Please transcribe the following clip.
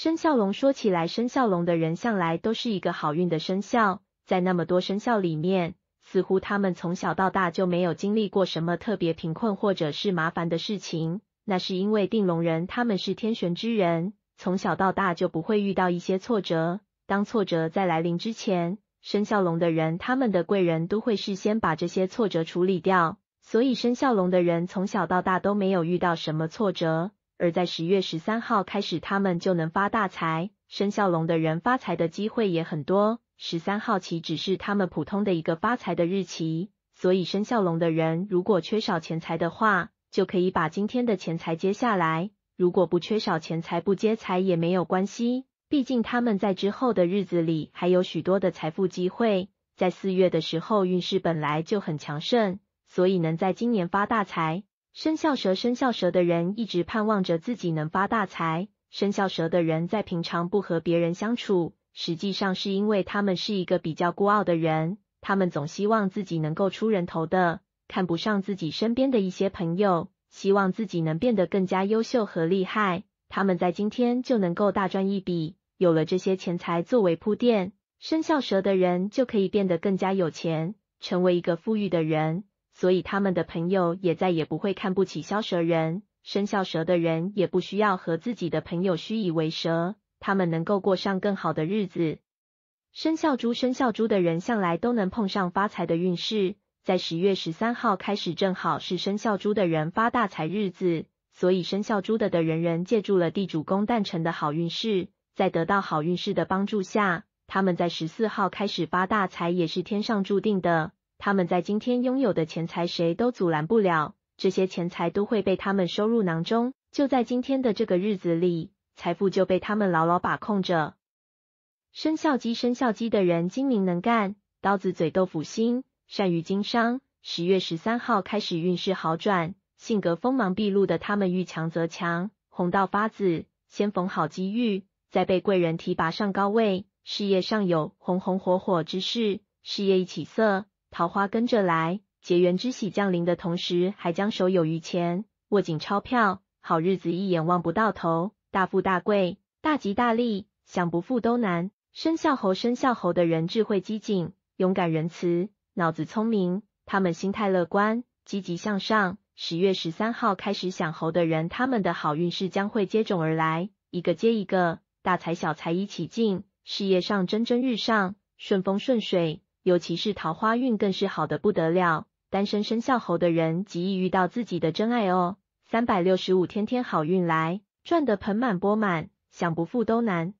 生肖龙说起来，生肖龙的人向来都是一个好运的生肖。在那么多生肖里面，似乎他们从小到大就没有经历过什么特别贫困或者是麻烦的事情。那是因为定龙人他们是天选之人，从小到大就不会遇到一些挫折。当挫折在来临之前，生肖龙的人他们的贵人都会事先把这些挫折处理掉，所以生肖龙的人从小到大都没有遇到什么挫折。而在十月十三号开始，他们就能发大财。生肖龙的人发财的机会也很多。十三号其实只是他们普通的一个发财的日期，所以生肖龙的人如果缺少钱财的话，就可以把今天的钱财接下来。如果不缺少钱财，不接财也没有关系，毕竟他们在之后的日子里还有许多的财富机会。在四月的时候，运势本来就很强盛，所以能在今年发大财。生肖蛇，生肖蛇的人一直盼望着自己能发大财。生肖蛇的人在平常不和别人相处，实际上是因为他们是一个比较孤傲的人，他们总希望自己能够出人头的，看不上自己身边的一些朋友，希望自己能变得更加优秀和厉害。他们在今天就能够大赚一笔，有了这些钱财作为铺垫，生肖蛇的人就可以变得更加有钱，成为一个富裕的人。所以他们的朋友也再也不会看不起肖蛇人，生肖蛇的人也不需要和自己的朋友虚以为蛇，他们能够过上更好的日子。生肖猪，生肖猪的人向来都能碰上发财的运势，在十月十三号开始正好是生肖猪的人发大财日子，所以生肖猪的的人人借助了地主公诞辰的好运势，在得到好运势的帮助下，他们在十四号开始发大财也是天上注定的。他们在今天拥有的钱财，谁都阻拦不了。这些钱财都会被他们收入囊中。就在今天的这个日子里，财富就被他们牢牢把控着。生肖鸡，生肖鸡的人精明能干，刀子嘴豆腐心，善于经商。十月十三号开始运势好转，性格锋芒毕露的他们遇强则强，红到发紫。先逢好机遇，再被贵人提拔上高位，事业上有红红火火之势，事业一起色。桃花跟着来，结缘之喜降临的同时，还将手有余钱，握紧钞票，好日子一眼望不到头，大富大贵，大吉大利，想不富都难。生肖猴，生肖猴的人智慧机警，勇敢仁慈，脑子聪明，他们心态乐观，积极向上。十月十三号开始，想猴的人，他们的好运势将会接踵而来，一个接一个，大财小财一起进，事业上蒸蒸日上，顺风顺水。尤其是桃花运更是好的不得了，单身生肖猴的人极易遇到自己的真爱哦。三百六十五天天好运来，赚得盆满钵满，想不富都难。